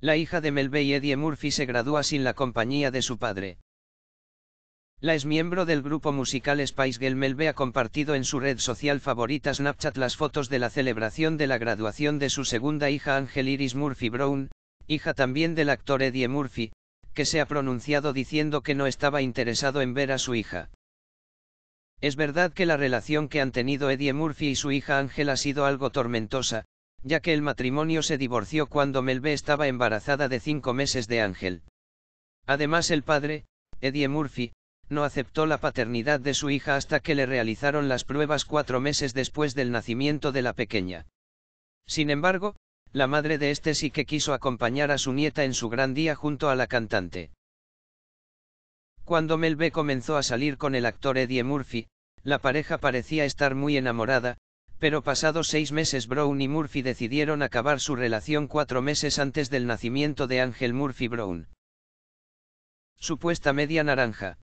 La hija de y Eddie Murphy se gradúa sin la compañía de su padre. La miembro del grupo musical Spice Girl ha compartido en su red social favorita Snapchat las fotos de la celebración de la graduación de su segunda hija Ángel Iris Murphy Brown, hija también del actor Eddie Murphy, que se ha pronunciado diciendo que no estaba interesado en ver a su hija. Es verdad que la relación que han tenido Eddie Murphy y su hija Ángel ha sido algo tormentosa, ya que el matrimonio se divorció cuando Melbe estaba embarazada de cinco meses de Ángel. Además el padre, Eddie Murphy, no aceptó la paternidad de su hija hasta que le realizaron las pruebas cuatro meses después del nacimiento de la pequeña. Sin embargo, la madre de este sí que quiso acompañar a su nieta en su gran día junto a la cantante. Cuando Melbe comenzó a salir con el actor Eddie Murphy, la pareja parecía estar muy enamorada, pero pasados seis meses Brown y Murphy decidieron acabar su relación cuatro meses antes del nacimiento de Ángel Murphy Brown. Supuesta media naranja.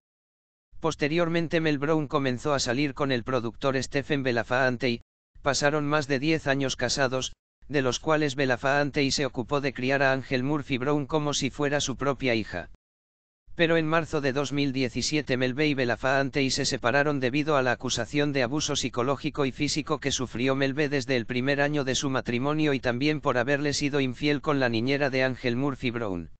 Posteriormente Mel Brown comenzó a salir con el productor Stephen Belafaante y, pasaron más de diez años casados, de los cuales Belafaante se ocupó de criar a Ángel Murphy Brown como si fuera su propia hija pero en marzo de 2017 Melvé y Belafaante se separaron debido a la acusación de abuso psicológico y físico que sufrió Melvé desde el primer año de su matrimonio y también por haberle sido infiel con la niñera de Ángel Murphy Brown.